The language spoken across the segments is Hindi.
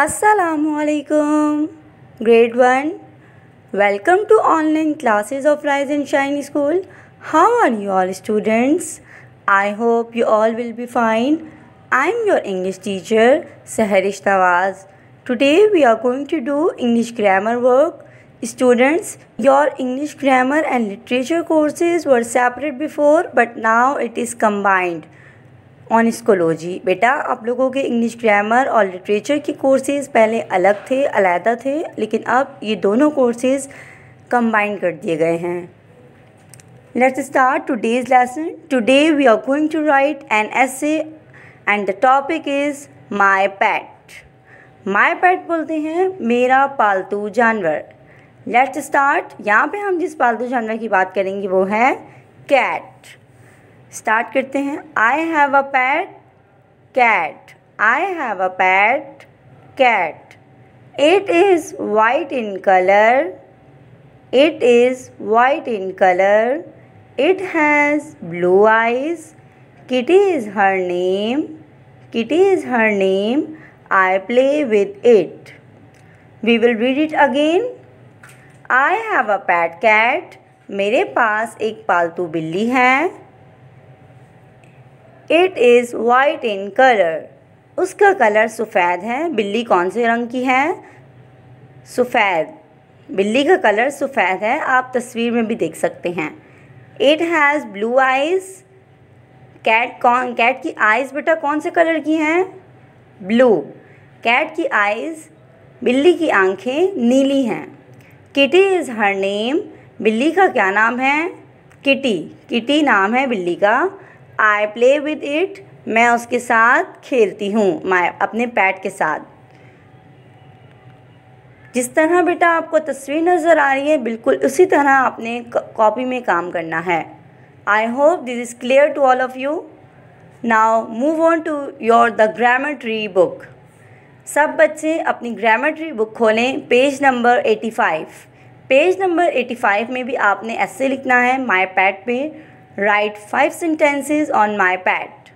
Assalamu alaikum. Grade 1. Welcome to online classes of Rise and Shine School. How are you all students? I hope you all will be fine. I'm your English teacher Saharish Nawaz. Today we are going to do English grammar work. Students, your English grammar and literature courses were separate before but now it is combined. On Schoology बेटा आप लोगों के इंग्लिश ग्रामर और लिटरेचर के कोर्सेज पहले अलग थे अलहदा थे लेकिन अब ये दोनों कोर्सेज कंबाइन कर दिए गए हैं let's start today's lesson today we are going to write an essay and the topic is my pet my pet बोलते हैं मेरा पालतू जानवर लेट्स स्टार्ट यहाँ पे हम जिस पालतू जानवर की बात करेंगे वो है कैट स्टार्ट करते हैं I have a pet cat I have a pet cat it is white in colour it is white in colour it has blue eyes Kit is her name Kit is her name I play with it we will read it again I have a pet cat मेरे पास एक पालतू बिल्ली है it is white in colour उसका कलर सफ़ेद है बिल्ली कौन से रंग की है सफ़ेद बिल्ली का कलर सफ़ेद है आप तस्वीर में भी देख सकते हैं it has blue eyes cat कौन कैट की आइज़ बेटा कौन से कलर की हैं ब्लू कैट की आइज़ बिल्ली की आंखें नीली हैं किटी इज़ हर नेम बिल्ली का क्या नाम है किटी किटी नाम है बिल्ली का आई प्ले विद इट मैं उसके साथ खेलती हूँ मैं अपने पैट के साथ जिस तरह बेटा आपको तस्वीर नज़र आ रही है बिल्कुल उसी तरह आपने कॉपी में काम करना है I hope this is clear to all of you now move on to your the grammatree book सब बच्चे अपनी ग्रामेट्री बुक खोलें page number eighty five page number eighty five में भी आपने ऐसे लिखना है माई पैट पर write five sentences on my pad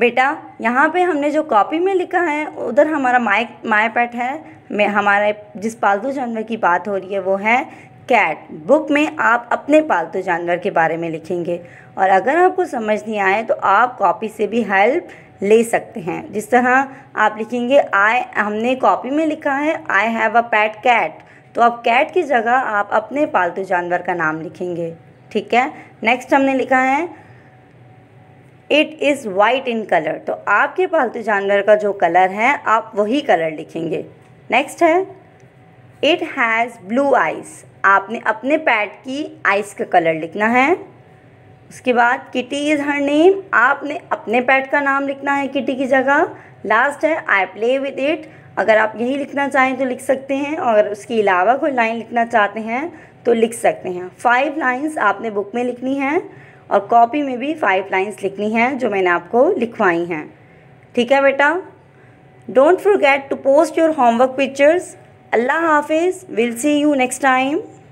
बेटा यहाँ पे हमने जो कॉपी में लिखा है उधर हमारा माई माई पैट है में हमारे जिस पालतू जानवर की बात हो रही है वो है कैट बुक में आप अपने पालतू जानवर के बारे में लिखेंगे और अगर आपको समझ नहीं आए तो आप कॉपी से भी हेल्प ले सकते हैं जिस तरह आप लिखेंगे आई हमने कॉपी में लिखा है I have a pet cat तो आप कैट की जगह आप अपने पालतू जानवर का नाम लिखेंगे ठीक है नेक्स्ट हमने लिखा है it is white in colour तो आपके पालतू जानवर का जो कलर है आप वही कलर लिखेंगे नेक्स्ट है इट हैज़ ब्लू आइस आपने अपने पैट की आइस का कलर लिखना है उसके बाद किटी इज़ हर नेम आपने अपने पैट का नाम लिखना है किटी की जगह लास्ट है आई प्ले विद इट अगर आप यही लिखना चाहें तो लिख सकते हैं और उसके अलावा कोई लाइन लिखना चाहते हैं तो लिख सकते हैं फाइव लाइन्स आपने बुक में लिखनी है और कॉपी में भी फाइव लाइन्स लिखनी हैं जो मैंने आपको लिखवाई हैं ठीक है बेटा don't forget to post your homework pictures अल्लाह हाफिज़ will see you next time